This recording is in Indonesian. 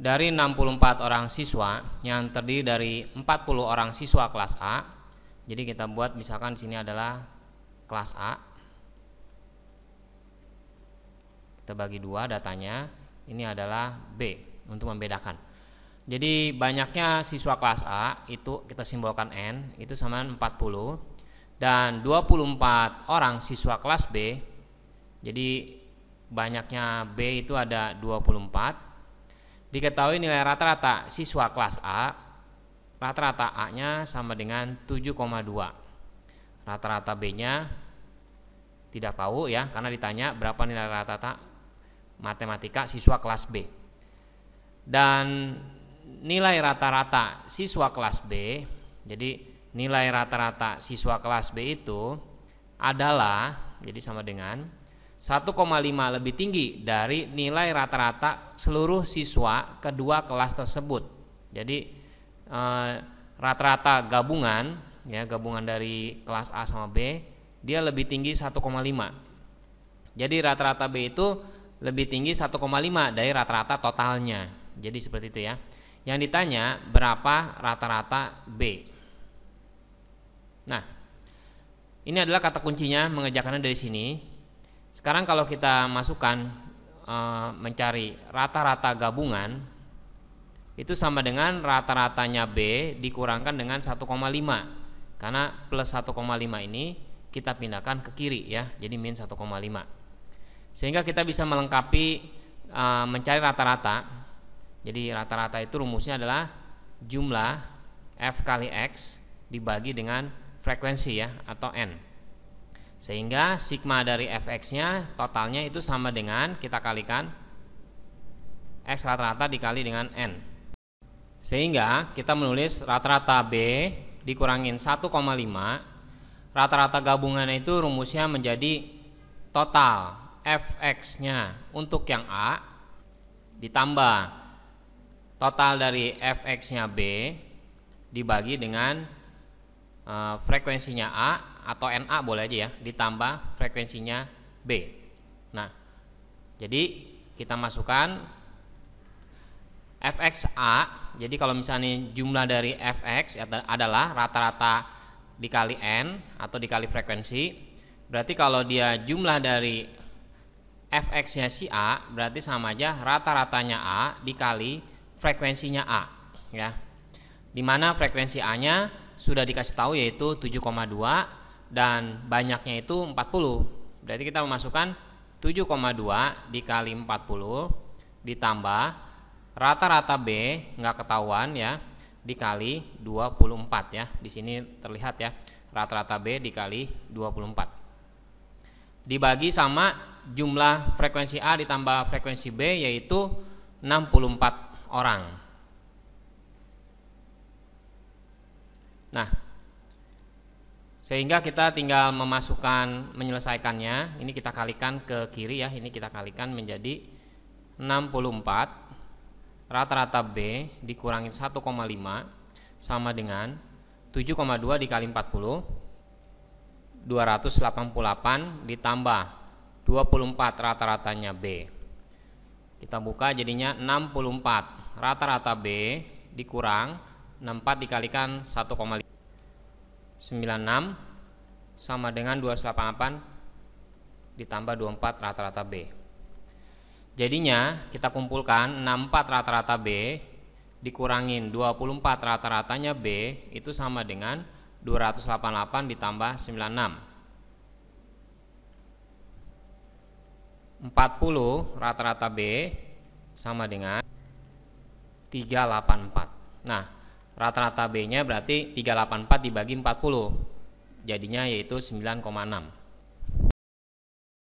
dari 64 orang siswa yang terdiri dari 40 orang siswa kelas A. Jadi kita buat misalkan sini adalah kelas A. Kita bagi dua datanya. Ini adalah B untuk membedakan. Jadi banyaknya siswa kelas A itu kita simbolkan N itu sama dengan 40 dan 24 orang siswa kelas B. Jadi banyaknya B itu ada 24 Diketahui nilai rata-rata siswa kelas A rata-rata A-nya sama dengan 7,2. Rata-rata B-nya tidak tahu ya karena ditanya berapa nilai rata-rata matematika siswa kelas B. Dan nilai rata-rata siswa kelas B, jadi nilai rata-rata siswa kelas B itu adalah jadi sama dengan 1,5 lebih tinggi dari nilai rata-rata seluruh siswa kedua kelas tersebut. Jadi eh, rata-rata e, gabungan ya gabungan dari kelas A sama B dia lebih tinggi 1,5. Jadi rata-rata B itu lebih tinggi 1,5 dari rata-rata totalnya. Jadi seperti itu ya. Yang ditanya berapa rata-rata B. Nah, ini adalah kata kuncinya mengerjakannya dari sini sekarang kalau kita masukkan e, mencari rata-rata gabungan itu sama dengan rata-ratanya B dikurangkan dengan 1,5 karena plus 1,5 ini kita pindahkan ke kiri ya jadi min 1,5 sehingga kita bisa melengkapi e, mencari rata-rata jadi rata-rata itu rumusnya adalah jumlah F kali X dibagi dengan frekuensi ya atau N sehingga sigma dari fx-nya totalnya itu sama dengan kita kalikan x rata-rata dikali dengan n. Sehingga kita menulis rata-rata b dikurangin 1,5 rata-rata gabungannya itu rumusnya menjadi total fx-nya untuk yang a ditambah total dari fx-nya b dibagi dengan Eh, frekuensinya A atau NA boleh aja ya ditambah frekuensinya B nah jadi kita masukkan fx A jadi kalau misalnya jumlah dari fx adalah rata-rata dikali n atau dikali frekuensi berarti kalau dia jumlah dari fx nya si A berarti sama aja rata-ratanya A dikali frekuensinya A ya dimana frekuensi A nya sudah dikasih tahu yaitu 7,2 dan banyaknya itu 40 berarti kita memasukkan 7,2 dikali 40 ditambah rata-rata B nggak ketahuan ya dikali 24 ya di sini terlihat ya rata-rata B dikali 24 dibagi sama jumlah frekuensi A ditambah frekuensi B yaitu 64 orang Nah, sehingga kita tinggal memasukkan menyelesaikannya. Ini kita kalikan ke kiri ya, ini kita kalikan menjadi 64 rata-rata B dikurangin 1,5 sama dengan 7,2 dikali 40 288 ditambah 24 rata-ratanya B kita buka jadinya 64 rata-rata B dikurang 64 dikalikan 1,5 96 sama dengan 288 ditambah 24 rata-rata B. Jadinya kita kumpulkan 64 rata-rata B dikurangin 24 rata-ratanya B itu sama dengan 288 ditambah 96. 40 rata-rata B sama dengan 384. Nah, rata-rata B-nya berarti 384 dibagi 40 jadinya yaitu